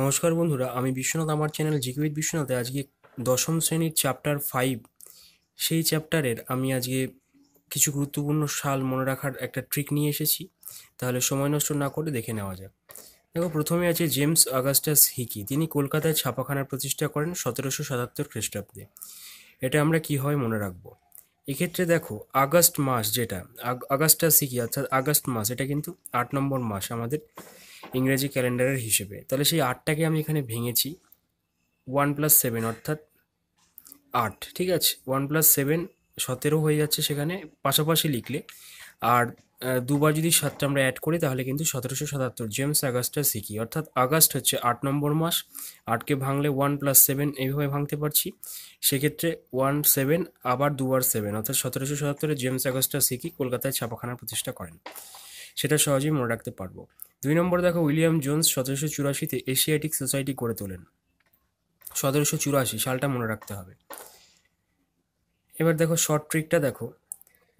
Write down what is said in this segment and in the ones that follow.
নমস্কার বন্ধুরা আমি বিশ্বনাথ আমার চ্যানেল জিকিবিদ বিশ্বনাথে আজকে দশম শ্রেণীর চ্যাপ্টার ফাইভ সেই চ্যাপ্টারের আমি আজকে কিছু গুরুত্বপূর্ণ সাল মনে রাখার একটা ট্রিক নিয়ে এসেছি তাহলে সময় নষ্ট না করে দেখে নেওয়া যাক দেখো প্রথমে আছে জেমস আগাস্টাস হিকি তিনি কলকাতায় ছাপাখানা প্রতিষ্ঠা করেন সতেরোশো সাতাত্তর খ্রিস্টাব্দে এটা আমরা কীভাবে মনে রাখবো এক্ষেত্রে দেখো আগস্ট মাস যেটা আগস্টাস হিকি অর্থাৎ আগস্ট মাস এটা কিন্তু আট নম্বর মাস আমাদের ইংরেজি ক্যালেন্ডারের হিসেবে তাহলে সেই আটটাকে আমি এখানে ভেঙেছি ওয়ান প্লাস সেভেন অর্থাৎ আট ঠিক আছে ওয়ান প্লাস সেভেন সতেরো হয়ে যাচ্ছে সেখানে পাশাপাশি লিখলে আর দুবার যদি সাতটা আমরা অ্যাড করি তাহলে কিন্তু সতেরোশো সাতাত্তর জেমস আগস্টটা সিকি অর্থাৎ আগস্ট হচ্ছে আট নম্বর মাস আটকে ভাঙলে ওয়ান প্লাস সেভেন এইভাবে ভাঙতে পারছি সেক্ষেত্রে ওয়ান সেভেন আবার দুবার সেভেন অর্থাৎ সতেরোশো সাতাত্তরে জেমস আগস্টটা সিকি কলকাতায় ছাপাখানা প্রতিষ্ঠা করেন সেটা সহজেই মনে রাখতে পারবো দুই নম্বর দেখো উইলিয়াম জোন্স সতেরোশো চুরাশিতে এশিয়াটিক সোসাইটি গড়ে তোলেন সতেরোশো চুরাশি সালটা মনে রাখতে হবে এবার দেখো শর্ট ট্রিকটা দেখো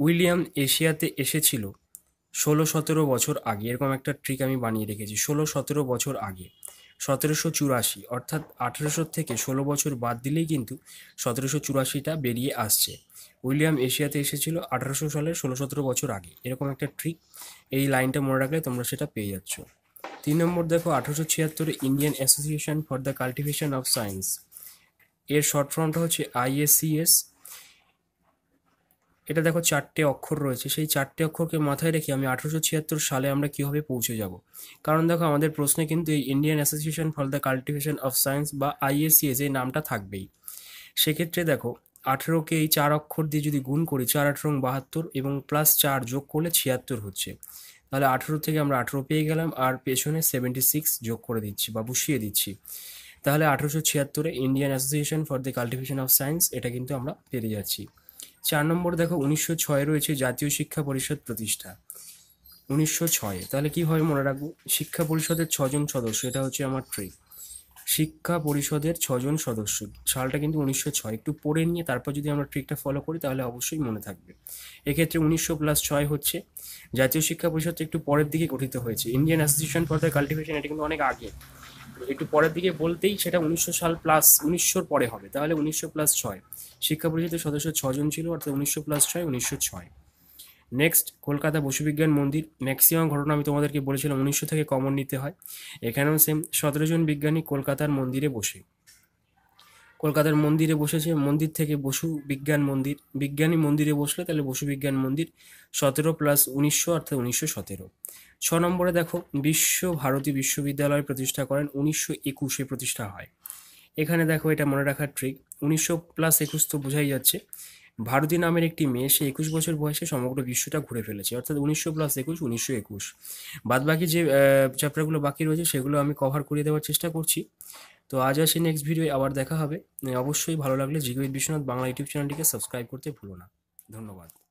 উইলিয়াম এশিয়াতে এসেছিল ষোলো সতেরো বছর আগে এরকম একটা ট্রিক আমি বানিয়ে রেখেছি ষোলো সতেরো বছর আগে সতেরোশো চুরাশি অর্থাৎ আঠেরোশো থেকে ষোলো বছর বাদ দিলেই কিন্তু সতেরোশো চুরাশিটা বেরিয়ে আসছে উইলিয়াম এশিয়াতে এসেছিল আঠারোশো সালে ষোলো সতেরো বছর আগে এরকম একটা ট্রিক এই লাইনটা মনে রাখলে তোমরা সেটা পেয়ে যাচ্ছ তিন নম্বর দেখো আঠারোশো ছিয়াত্তরে Indian association for the cultivation of science এর শর্ট ফর্মটা হচ্ছে আইএসিএস এটা দেখো চারটে অক্ষর রয়েছে সেই চারটে অক্ষরকে মাথায় রেখে আমি আঠারোশো ছিয়াত্তর সালে আমরা কীভাবে পৌঁছে যাব কারণ দেখো আমাদের প্রশ্নে কিন্তু এই Indian association for the cultivation of science বা আইএসিএস এই নামটা থাকবেই সেক্ষেত্রে দেখো আঠেরোকে এই চার অক্ষর দিয়ে যদি গুণ করি চার আঠেরো বাহাত্তর এবং প্লাস চার যোগ করলে ছিয়াত্তর হচ্ছে তাহলে আঠেরো থেকে আমরা আঠেরো পেয়ে গেলাম আর পেছনে সেভেন্টি সিক্স যোগ করে দিচ্ছি বা বসিয়ে দিচ্ছি তাহলে আঠেরোশো ছিয়াত্তরে Indian association for the cultivation of science এটা কিন্তু আমরা পেরে যাচ্ছি চার নম্বর দেখো উনিশশো ছয় রয়েছে জাতীয় শিক্ষা পরিষদ প্রতিষ্ঠা উনিশশো ছয় তাহলে কি হয় মনে রাখবো শিক্ষা পরিষদের ছজন সদস্য এটা হচ্ছে আমার ট্রিক শিক্ষা পরিষদের ছজন সদস্য সালটা কিন্তু উনিশশো ছয় একটু পড়ে নিয়ে তারপর যদি আমরা ট্রিকটা ফলো করি তাহলে অবশ্যই মনে থাকবে এক্ষেত্রে উনিশশো প্লাস ছয় হচ্ছে জাতীয় শিক্ষা পরিষদটা একটু পরের দিকে গঠিত হয়েছে Indian association for the cultivation এটা কিন্তু অনেক আগে একটু পরের দিকে বলতেই সেটা উনিশশো সাল প্লাস উনিশশোর পরে হবে তাহলে উনিশশো প্লাস ছয় শিক্ষা পরিষদের সদস্য ছজন ছিল অর্থাৎ উনিশশো প্লাস ছয় উনিশশো ছয় নেক্সট কলকাতা বসুবিজ্ঞান মন্দির ম্যাক্সিমাম ঘটনা আমি তোমাদেরকে বলেছিলাম উনিশশো থেকে কমন নিতে হয় এখানেও সেম সতেরো জন বিজ্ঞানী কলকাতার মন্দিরে বসে কলকাতার মন্দিরে বসেছে মন্দির থেকে বসু বিজ্ঞান মন্দির বিজ্ঞানী মন্দিরে বসলে তাহলে বসু বিজ্ঞান মন্দির সতেরো প্লাস উনিশশো অর্থাৎ উনিশশো সতেরো ছ নম্বরে দেখো বিশ্বভারতী বিশ্ববিদ্যালয় প্রতিষ্ঠা করেন উনিশশো একুশে প্রতিষ্ঠা হয় এখানে দেখো এটা মনে রাখার ট্রিক উনিশশো প্লাস একুশ তো বোঝাই যাচ্ছে ভারতী নামের একটি মেয়ে সে একুশ বছর বয়সে সমগ্র বিশ্বটা ঘুরে ফেলেছে অর্থাৎ উনিশশো প্লাস একুশ উনিশশো একুশ বাদ বাকি যে চ্যাপ্টারগুলো বাকি রয়েছে সেগুলো আমি কভার করিয়ে দেওয়ার চেষ্টা করছি তো আজ আসি নেক্সট ভিডিও আবার দেখা হবে অবশ্যই ভালো লাগলে জিগবিদ বিশ্বনাথ বাংলা ইউটিউব চ্যানেলটিকে সাবস্ক্রাইব করতে ভুলো না ধন্যবাদ